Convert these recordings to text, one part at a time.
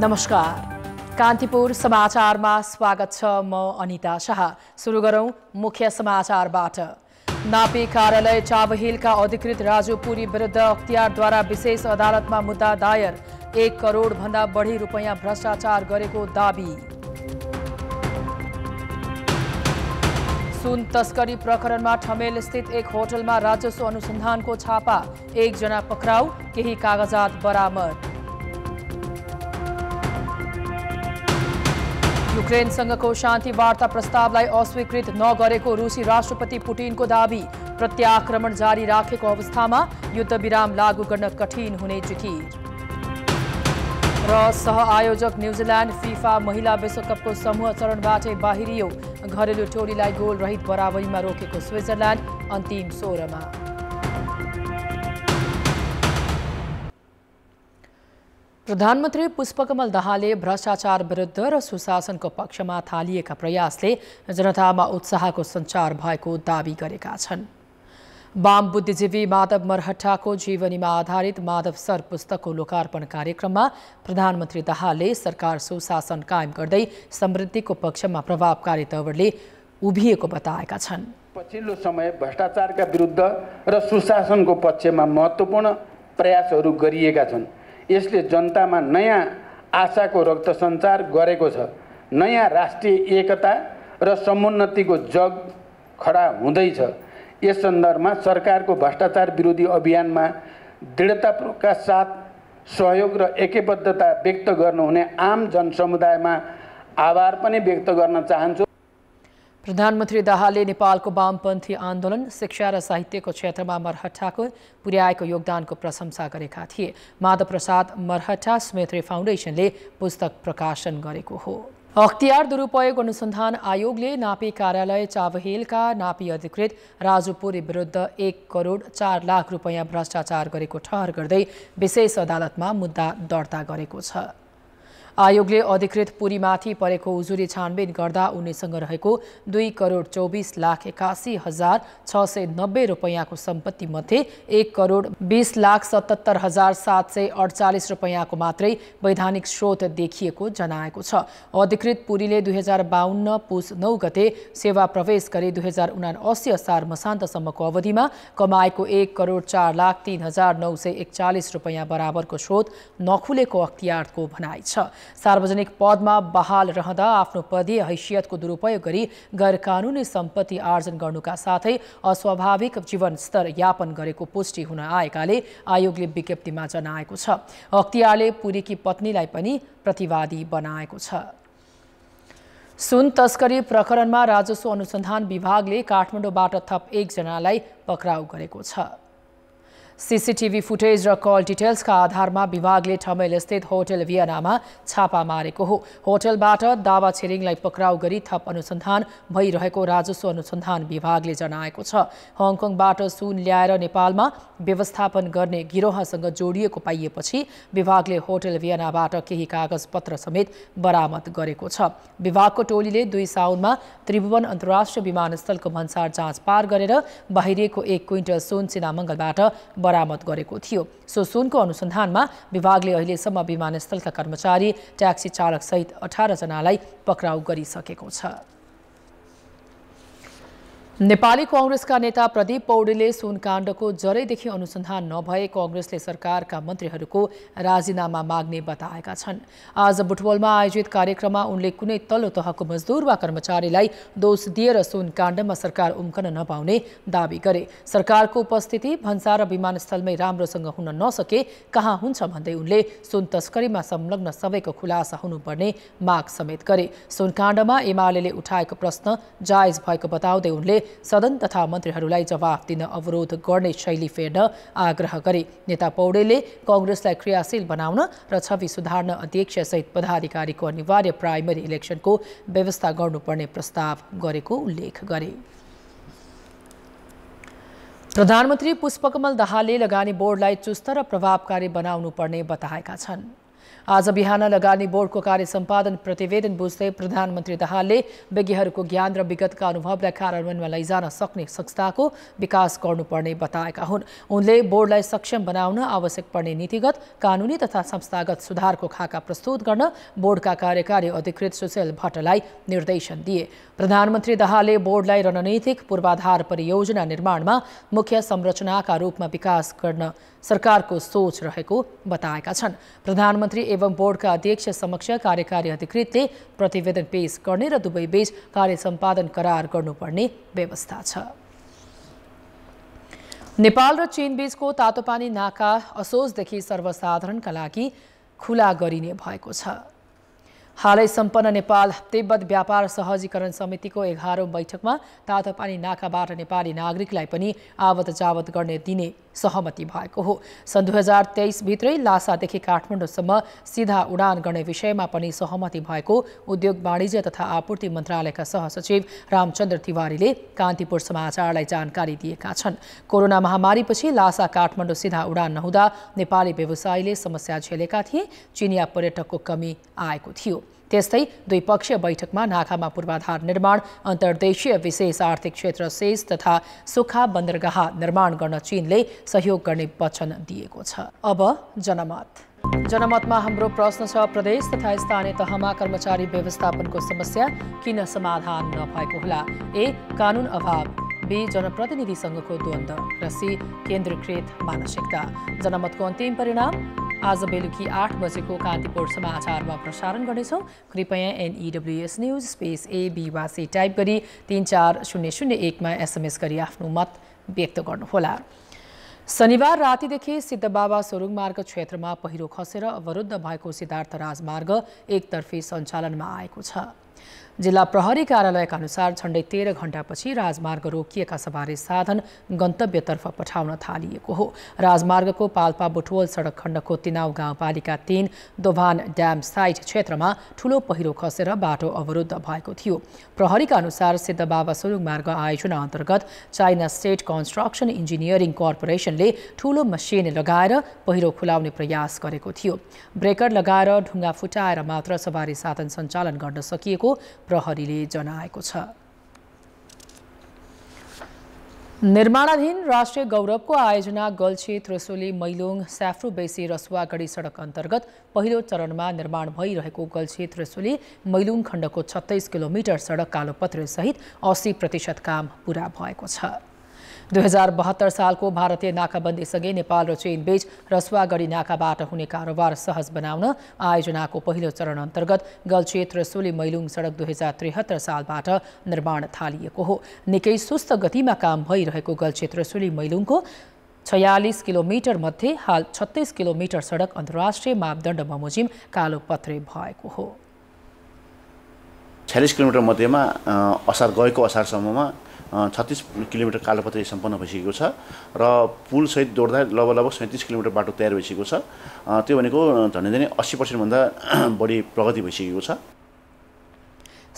नमस्कार कान्तिपुर समाचारमा स्वागत छ म अनिता शाह सुरु गरौँ मुख्य समाचारबाट नापी कार्यालय चाबहिलका अधिकृत राजु पुरी विरुद्ध अख्तियारद्वारा विशेष अदालतमा मुद्दा दायर एक करोडभन्दा बढी रुपियाँ भ्रष्टाचार गरेको दावी सुन तस्करी प्रकरणमा ठमेलस्थित एक होटलमा राजस्व अनुसन्धानको छापा एकजना पक्राउ केही कागजात बरामद युक्रेनसँगको शान्ति वार्ता प्रस्तावलाई अस्वीकृत नगरेको रुसी राष्ट्रपति पुटिनको दावी प्रत्याक्रमण जारी राखेको अवस्थामा युद्धविराम लागू गर्न कठिन हुने चिठी र सहआयोजक न्युजिल्यान्ड फिफा महिला विश्वकपको समूह चरणबाटै बाहिरियो घरेलु टोलीलाई गोल रहित बराबरीमा रोकेको स्विजरल्याण्ड अन्तिम सोह्रमा प्रधानमन्त्री पुष्पकमल दाहालले भ्रष्टाचार विरुद्ध र सुशासनको पक्षमा थालिएका प्रयासले जनतामा उत्साहको सञ्चार भएको दावी गरेका छन् वाम बुद्धिजीवी माधव मरहट्टाको जीवनीमा आधारित माधव सर पुस्तकको लोकार्पण कार्यक्रममा प्रधानमन्त्री दाहालले सरकार सुशासन कायम गर्दै समृद्धिको पक्षमा प्रभावकारी तवरले उभिएको बताएका छन् पछिल्लो समय भ्रष्टाचारका विरुद्ध र सुशासनको पक्षमा महत्त्वपूर्ण प्रयासहरू गरिएका छन् यसले जनतामा नयाँ आशाको रक्त सञ्चार गरेको छ नयाँ राष्ट्रिय एकता र समुन्नतिको जग खडा हुँदैछ यस सन्दर्भमा सरकारको भ्रष्टाचार विरोधी अभियानमा दृढताका साथ सहयोग र एकबद्धता व्यक्त गर्नुहुने आम जनसमुदायमा आभार पनि व्यक्त गर्न चाहन्छु प्रधानमन्त्री दाहालले नेपालको वामपन्थी आन्दोलन शिक्षा र साहित्यको क्षेत्रमा मरहट्टाको पुर्याएको योगदानको प्रशंसा गरेका थिए माधव प्रसाद मरहट्टा स्मृति फाउन्डेसनले पुस्तक प्रकाशन गरेको हो अख्तियार दुरुपयोग अनुसन्धान आयोगले नापी कार्यालय चावहेलका नापी अधिकृत राजुपुरी विरुद्ध एक करोड चार लाख रुपियाँ भ्रष्टाचार गरेको ठहर गर्दै विशेष अदालतमा मुद्दा दर्ता गरेको छ आयोगले अधिकृत पुरीमाथि परेको उजुरी छानबिन गर्दा उनीसँग रहेको दुई करोड चौबिस लाख एकासी हजार छ सय नब्बे रुपियाँको मध्ये एक करोड बिस लाख सतहत्तर हजार सात सय अडचालिस रुपियाँको मात्रै वैधानिक स्रोत देखिएको जनाएको छ अधिकृत पुरीले दुई हजार बाहन्न पुस नौ गते सेवा प्रवेश गरी दुई हजार उना असी असार मसान्तसम्मको अवधिमा कमाएको एक करोड चार लाख तीन हजार नौ सय एकचालिस रुपियाँ बराबरको स्रोत नखुलेको अख्तियारको भनाइ छ सार्वजनिक पदमा बहाल रहँदा आफ्नो पदीय हैसियतको दुरुपयोग गरी गैर कानुनी सम्पत्ति आर्जन गर्नुका साथै अस्वाभाविक स्तर यापन गरेको पुष्टि हुन आएकाले आयोगले विज्ञप्तिमा जनाएको छ अख्तियारले पुरीकी पत्नीलाई पनि प्रतिवादी बनाएको छ सुन तस्करी प्रकरणमा राजस्व अनुसन्धान विभागले काठमाडौँबाट थप एकजनालाई पक्राउ गरेको छ सिसिटिभी फुटेज र कल डिटेल्सका आधारमा विभागले ठमेलस्थित होटल भियनामा छापा मारेको हो होटलबाट दावा छिरिङलाई पक्राउ गरी थप अनुसन्धान भइरहेको राजस्व अनुसन्धान विभागले जनाएको छ हङकङबाट सुन ल्याएर नेपालमा व्यवस्थापन गर्ने गिरोहसँग जोडिएको पाइएपछि विभागले होटल भियनाबाट केही कागजपत्र समेत बरामद गरेको छ विभागको टोलीले दुई साउनमा त्रिभुवन अन्तर्राष्ट्रिय विमानस्थलको भन्सार जाँच पार गरेर बाहिरिएको एक क्विन्टल सुन चिनामङ्गलबाट बरामद गरेको थियो सो सुनको अनुसन्धानमा विभागले अहिलेसम्म विमानस्थलका कर्मचारी ट्याक्सी चालकसहित जनालाई पक्राउ गरिसकेको छ नेपाली कङ्ग्रेसका नेता प्रदीप पौडेले पौडेलले काण्डको जरैदेखि अनुसन्धान नभए कङ्ग्रेसले सरकारका मन्त्रीहरूको राजीनामा माग्ने बताएका छन् आज बुटवलमा आयोजित कार्यक्रममा उनले कुनै तल्लो तहको मजदुर वा कर्मचारीलाई दोष दिएर सुन काण्डमा सरकार उम्कन नपाउने दावी गरे सरकारको उपस्थिति भन्सा र विमानस्थलमै राम्रोसँग हुन नसके कहाँ हुन्छ भन्दै उनले सुन तस्करीमा संलग्न सबैको खुलासा हुनुपर्ने माग समेत गरे काण्डमा एमाले उठाएको प्रश्न जायज भएको बताउँदै उनले सदन तथा मन्त्रीहरूलाई जवाफ दिन अवरोध गर्ने शैली फेर्न आग्रह गरे नेता पौडेलले कङ्ग्रेसलाई क्रियाशील बनाउन र छवि सुधार्न सहित पदाधिकारीको अनिवार्य प्राइमरी इलेक्सनको व्यवस्था गर्नुपर्ने प्रस्ताव गरेको उल्लेख गरे प्रधानमन्त्री पुष्पकमल दाहालले लगानी बोर्डलाई चुस्त र प्रभावकारी बनाउनु पर्ने बताएका छन् आज बिहान लगानी बोर्डको कार्य सम्पादन प्रतिवेदन बुझ्दै प्रधानमन्त्री दाहालले विज्ञहरूको ज्ञान र विगतका अनुभवलाई कार्यान्वयनमा लैजान सक्ने संस्थाको विकास गर्नुपर्ने बताएका हुन् उनले बोर्डलाई सक्षम बनाउन आवश्यक पर्ने नीतिगत कानुनी तथा संस्थागत सुधारको खाका प्रस्तुत गर्न बोर्डका कार्यकारी अधिकृत सुशील भट्टलाई निर्देशन दिए प्रधानमन्त्री दाहालले बोर्डलाई रणनीतिक पूर्वाधार परियोजना निर्माणमा मुख्य संरचनाका रूपमा विकास गर्न सरकारको सोच रहेको बताएका छन् प्रधानमन्त्री मन्त्री एवं बोर्डका अध्यक्ष समक्ष कार्यकारी अधिकृतले प्रतिवेदन पेश गर्ने र बीच कार्य सम्पादन करार गर्नुपर्ने व्यवस्था छ नेपाल र चीनबीचको तातोपानी नाका असोजदेखि सर्वसाधारणका लागि खुला गरिने भएको छ हालै सम्पन्न नेपाल तिब्बत व्यापार सहजीकरण समितिको एघारौँ बैठकमा तातोपानी नाकाबाट नेपाली नागरिकलाई पनि आवत जावत गर्ने दिने सहमति भएको हो सन् दुई हजार तेइसभित्रै लासादेखि काठमाडौँसम्म सिधा उडान गर्ने विषयमा पनि सहमति भएको उद्योग वाणिज्य तथा आपूर्ति मन्त्रालयका सहसचिव रामचन्द्र तिवारीले कान्तिपुर समाचारलाई जानकारी दिएका छन् कोरोना महामारीपछि लासा काठमाडौँ सिधा उडान नहुँदा नेपाली व्यवसायीले समस्या झेलेका थिए चिनिया पर्यटकको कमी आएको थियो त्यस्तै द्विपक्षीय बैठकमा नाकामा पूर्वाधार निर्माण अन्तर्देशीय विशेष आर्थिक क्षेत्र सेस तथा सुखा बन्दरगाह निर्माण गर्न चीनले सहयोग गर्ने वचन दिएको छ अब जनमत जनमतमा हाम्रो प्रश्न छ प्रदेश तथा स्थानीय तहमा कर्मचारी व्यवस्थापनको समस्या किन समाधान नभएको होला ए कानुन अभाव बी जनप्रतिनिधिसँगको द्वन्द्व र सी केन्द्रीकृत मानसिकता जनमतको अन्तिम परिणाम आज बेलुकी आठ बजेको कान्तिपुर समाचारमा प्रसारण गर्नेछौँ कृपया एनइडब्ल्युएस न्युज स्पेस ए वा टाइप गरी तिन चार शून्य शून्य एकमा एसएमएस गरी आफ्नो मत व्यक्त गर्नुहोला शनिबार रातिदेखि सिद्धबाबा सोरुङ मार्ग क्षेत्रमा पहिरो खसेर अवरुद्ध भएको सिद्धार्थ राजमार्ग एकतर्फी सञ्चालनमा आएको छ जिल्ला प्रहरी कार्यालयका अनुसार झण्डै तेह्र घण्टापछि राजमार्ग रोकिएका सवारी साधन गन्तव्यतर्फ पठाउन थालिएको हो राजमार्गको पाल्पा बुटवल सडक खण्डको तिनाउ गाउँपालिका तीन दोभान ड्याम साइट क्षेत्रमा ठूलो पहिरो खसेर बाटो अवरुद्ध भएको थियो प्रहरीका अनुसार सिद्धबाबा सुरुङ मार्ग आयोजना अन्तर्गत चाइना स्टेट कन्स्ट्रक्सन इन्जिनियरिङ कर्पोरेसनले ठूलो मसिन लगाएर पहिरो खुलाउने प्रयास गरेको थियो ब्रेकर लगाएर ढुङ्गा फुटाएर मात्र सवारी साधन सञ्चालन गर्न सकिएको प्रहरीले जनाएको छ निर्माणाधीन राष्ट्रिय गौरवको आयोजना गल्छे त्रिशोली मैलोङ स्याफ्रु बेसी रसुवागढी सडक अन्तर्गत पहिलो चरणमा निर्माण भइरहेको गल्छे त्रिशोली मैलुङ खण्डको छत्तिस किलोमिटर सडक सहित अस्सी प्रतिशत काम पूरा भएको छ दुई हजार बहत्तर सालको भारतीय नाकाबन्दीसँगै नेपाल र चीनबीच रसुवागढी नाकाबाट हुने कारोबार सहज बनाउन आयोजनाको पहिलो चरण अन्तर्गत गल्छेत र सोली मैलुङ सडक दुई हजार त्रिहत्तर सालबाट निर्माण थालिएको हो निकै सुस्त गतिमा काम भइरहेको गल्छेत र सोली मैलुङको छयालिस किलोमिटर मध्ये हाल छत्तिस किलोमिटर सडक अन्तर्राष्ट्रिय मापदण्ड बमोजिम कालो पत्रे भएको हो छयालिस किलोमिटर मध्येमा असार गएको असारसम्ममा छत्तिस किलोमिटर कालोपत्री सम्पन्न भइसकेको छ र पुलसहित जोड्दा लगभग लगभग सैँतिस किलोमिटर बाटो तयार भइसकेको छ त्यो भनेको झन्डै झन्डै अस्सी पर्सेन्टभन्दा बढी प्रगति भइसकेको छ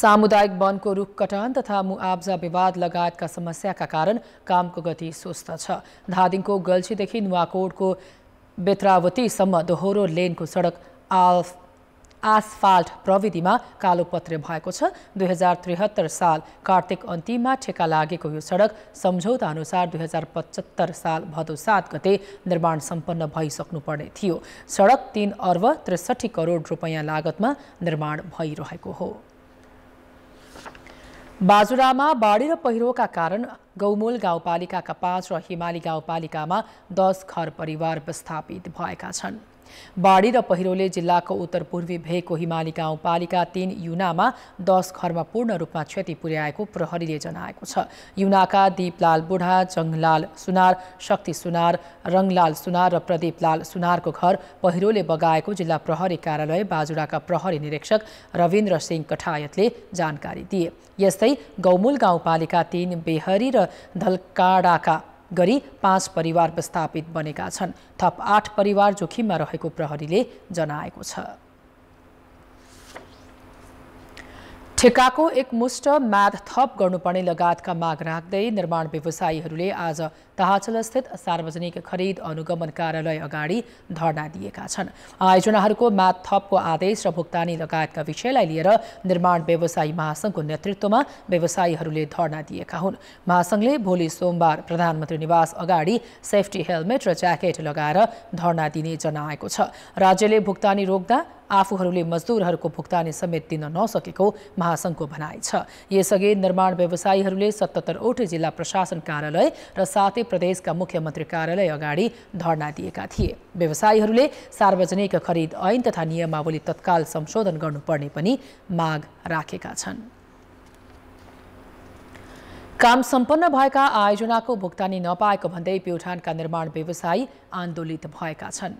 सामुदायिक वनको रुख कटान तथा मुआब्जा विवाद लगायतका समस्याका कारण कामको गति सुस्त छ धादिङको गल्छीदेखि नुवाकोटको बेत्रावतीसम्म दोहोरो लेनको सडक आल्फ आसफाल्ट प्रविधिमा कालोपत्रे भएको छ दुई हजार त्रिहत्तर साल कार्तिक अन्तिममा ठेका लागेको यो सडक सम्झौता अनुसार दुई हजार पचहत्तर साल भदौ सात गते निर्माण सम्पन्न भइसक्नुपर्ने थियो सडक तिन अर्ब त्रिसठी करोड रुपियाँ लागतमा निर्माण भइरहेको हो बाजुरामा बाढी र पहिरोका कारण गौमूल गाउँपालिकाका पाँच र हिमाली गाउँपालिकामा दस घर परिवार विस्थापित भएका छन् बाढी र पहिरोले जिल्लाको उत्तर पूर्वी भएको हिमाली गाउँपालिका तीन युनामा दस घरमा पूर्ण रूपमा क्षति पुर्याएको प्रहरीले जनाएको छ युनाका दीपलाल बुढा जङलाल सुनार शक्ति सुनार रङलाल सुनार र प्रदीपलाल सुनारको घर पहिरोले बगाएको जिल्ला प्रहरी कार्यालय बाजुडाका प्रहरी निरीक्षक रविन्द्र सिंह कठायतले जानकारी दिए यस्तै गौमूल गाउँपालिका तीन बेहरी र धलकाडाका गरी पाँच परिवार विस्थापित बनेका छन् थप आठ परिवार जोखिममा रहेको प्रहरीले जनाएको छ ठेकाको एकमुष्ट म्याद थप गर्नुपर्ने लगायतका माग राख्दै निर्माण व्यवसायीहरूले आज दाहाचलस्थित सार्वजनिक खरिद अनुगमन कार्यालय अगाडि धरना दिएका छन् आयोजनाहरूको मात थपको आदेश र भुक्तानी लगायतका विषयलाई लिएर निर्माण व्यवसायी महासङ्घको नेतृत्वमा व्यवसायीहरूले धरना दिएका हुन् महासंघले भोलि सोमबार प्रधानमन्त्री निवास अगाडि सेफ्टी हेलमेट र ज्याकेट लगाएर धरना दिने जनाएको छ राज्यले भुक्तानी रोक्दा आफूहरूले मजदुरहरूको भुक्तानी समेत दिन नसकेको महासंघको भनाइ छ यसअघि निर्माण व्यवसायीहरूले सतहत्तरवटै जिल्ला प्रशासन कार्यालय र साथै प्रदेशका मुख्यमन्त्री कार्यालय अगाडि धरना दिएका थिए व्यवसायीहरूले सार्वजनिक खरिद ऐन तथा नियमावली तत्काल संशोधन गर्नुपर्ने पनि माग राखेका छन् काम सम्पन्न भएका आयोजनाको भुक्तानी नपाएको भन्दै प्युठानका निर्माण व्यवसायी आन्दोलित भएका छन्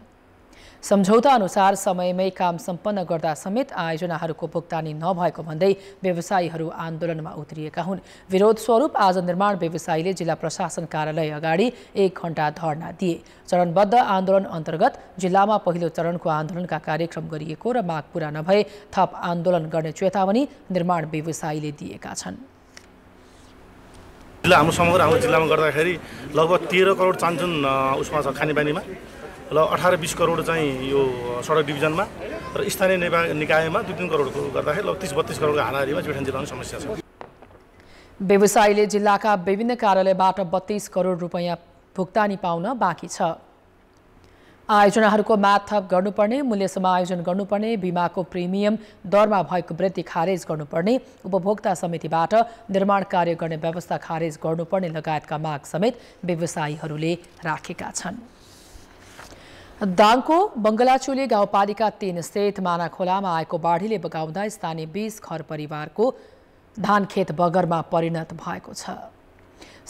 सम्झौता अनुसार समयमै काम सम्पन्न गर्दा समेत आयोजनाहरूको भुक्तानी नभएको भन्दै व्यवसायीहरू आन्दोलनमा उत्रिएका हुन् विरोध स्वरूप आज निर्माण व्यवसायीले जिल्ला प्रशासन कार्यालय अगाडि एक घण्टा धरना दिए चरणबद्ध आन्दोलन अन्तर्गत जिल्लामा पहिलो चरणको आन्दोलनका कार्यक्रम गरिएको र माग पूरा नभए थप आन्दोलन गर्ने चेतावनी निर्माण व्यवसायीले दिएका छन् जिल्ला हाम्रो समग्र हाम्रो जिल्लामा गर्दाखेरि लगभग तेह्र करोड चान्चुन उसमा छ खानेपानीमा र अठार बिस करोड चाहिँ यो सडक डिभिजनमा र स्थानीय निकायमा दुई तिन करोडको गर्दाखेरि लगभग तिस बत्तिस करोडको हानाहारीमा जुठान जिल्लामा समस्या छ व्यवसायीले जिल्लाका विभिन्न कार्यालयबाट बत्तिस करोड रुपियाँ भुक्तानी पाउन बाँकी छ आयोजनाहरूको माथप गर्नुपर्ने मूल्य समायोजन गर्नुपर्ने बिमाको प्रिमियम दरमा भएको वृद्धि खारेज गर्नुपर्ने उपभोक्ता समितिबाट निर्माण कार्य गर्ने व्यवस्था खारेज गर्नुपर्ने लगायतका माग समेत व्यवसायीहरूले राखेका छन् दाङको बङ्गलाचोली गाउँपालिका तीन स्थित माना खोलामा आएको बाढीले बगाउँदा स्थानीय बिस घर परिवारको धानखेत बगरमा परिणत भएको छ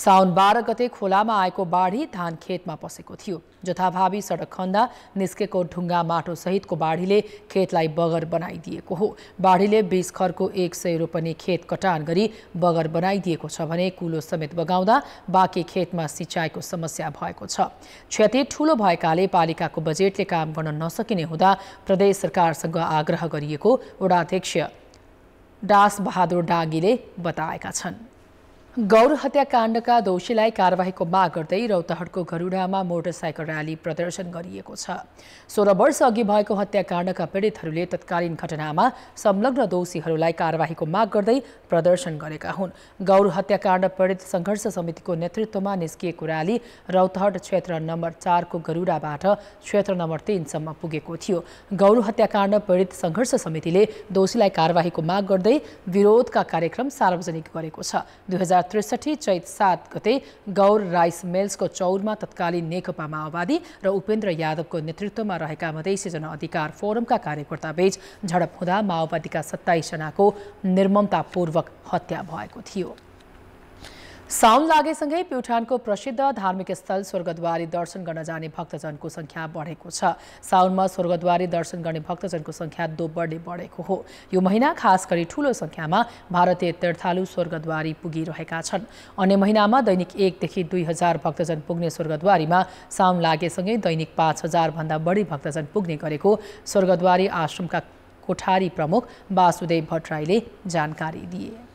साउन बाह्र गते खोलामा आएको बाढी धान खेतमा पसेको थियो जथाभावी सडक खन्दा निस्केको ढुङ्गा माटोसहितको बाढीले खेतलाई बगर बनाइदिएको हो बाढीले बिस खरको एक सय रोपनी खेत कटान गरी बगर बनाइदिएको छ भने कुलो समेत बगाउँदा बाँकी खेतमा सिँचाइको समस्या भएको छ क्षति ठूलो भएकाले पालिकाको बजेटले काम गर्न नसकिने हुँदा प्रदेश सरकारसँग आग्रह गरिएको वडाध्यक्ष डास बहादुर डागीले बताएका छन् गौर हत्याकाण्डका दोषीलाई कारवाहीको माग गर्दै रौतहटको गरुडामा मोटरसाइकल र्याली प्रदर्शन गरिएको छ सोह्र वर्ष अघि भएको हत्याकाण्डका पीडितहरूले तत्कालीन घटनामा संलग्न दोषीहरूलाई कारवाहीको माग गर्दै प्रदर्शन गरेका हुन् गौर हत्याकाण्ड पीडित सङ्घर्ष समितिको नेतृत्वमा निस्किएको र्याली रौतहट क्षेत्र नम्बर चारको गरुडाबाट क्षेत्र नम्बर तिनसम्म पुगेको थियो गौर हत्याकाण्ड पीडित सङ्घर्ष समितिले दोषीलाई कारवाहीको माग गर्दै विरोधका कार्यक्रम सार्वजनिक गरेको छ दुई त्रिसठी चैत सात गते गौर राइस मिल्सको चौरमा तत्कालीन नेकपा माओवादी र उपेन्द्र यादवको नेतृत्वमा रहेका मधेसी जनअधिकार फोरमका कार्यकर्ता कार्यकर्ताबीच झडप हुँदा माओवादीका सत्ताइसजनाको निर्ममतापूर्वक हत्या भएको थियो साउन लागेसँगै प्युठानको प्रसिद्ध धार्मिक स्थल स्वर्गद्वारी दर्शन गर्न जाने भक्तजनको संख्या बढेको छ साउनमा स्वर्गद्वारी दर्शन गर्ने भक्तजनको संख्या दोब्बरले बढेको हो यो महिना खास गरी ठूलो संख्यामा भारतीय तीर्थालु स्वर्गद्वारी पुगिरहेका छन् अन्य महिनामा दैनिक एकदेखि दुई हजार भक्तजन पुग्ने स्वर्गद्वारीमा साउन लागेसँगै दैनिक पाँच हजारभन्दा बढी भक्तजन पुग्ने गरेको स्वर्गद्वारी आश्रमका कोठारी प्रमुख वासुदेव भट्टराईले जानकारी दिए